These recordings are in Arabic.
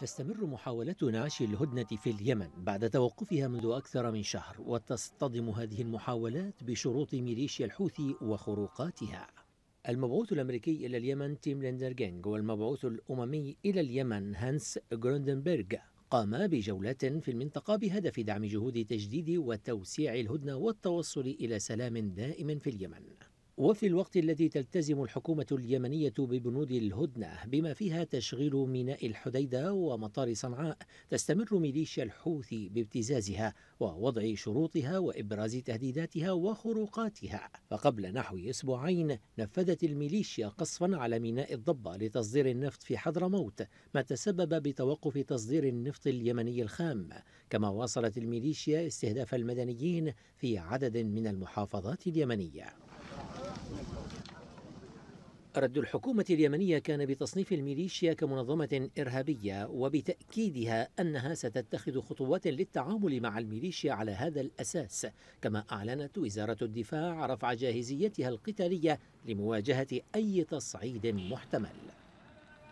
تستمر محاولات نعش الهدنة في اليمن بعد توقفها منذ أكثر من شهر وتصطدم هذه المحاولات بشروط ميليشيا الحوثي وخروقاتها المبعوث الأمريكي إلى اليمن تيم ليندرغينغ والمبعوث الأممي إلى اليمن هانس جروندنبرغ قاما بجولات في المنطقة بهدف دعم جهود تجديد وتوسيع الهدنة والتوصل إلى سلام دائم في اليمن وفي الوقت الذي تلتزم الحكومة اليمنية ببنود الهدنة بما فيها تشغيل ميناء الحديدة ومطار صنعاء تستمر ميليشيا الحوثي بابتزازها ووضع شروطها وإبراز تهديداتها وخروقاتها فقبل نحو أسبوعين نفذت الميليشيا قصفا على ميناء الضبة لتصدير النفط في حضرموت ما تسبب بتوقف تصدير النفط اليمني الخام كما واصلت الميليشيا استهداف المدنيين في عدد من المحافظات اليمنيه رد الحكومة اليمنية كان بتصنيف الميليشيا كمنظمة إرهابية وبتأكيدها أنها ستتخذ خطوات للتعامل مع الميليشيا على هذا الأساس كما أعلنت وزارة الدفاع رفع جاهزيتها القتالية لمواجهة أي تصعيد محتمل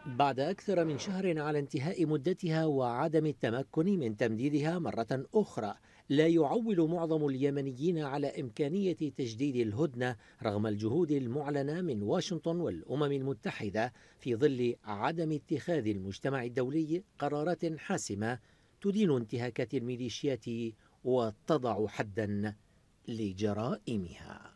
بعد أكثر من شهر على انتهاء مدتها وعدم التمكن من تمديدها مرة أخرى لا يعول معظم اليمنيين على إمكانية تجديد الهدنة رغم الجهود المعلنة من واشنطن والأمم المتحدة في ظل عدم اتخاذ المجتمع الدولي قرارات حاسمة تدين انتهاكات الميليشيات وتضع حدا لجرائمها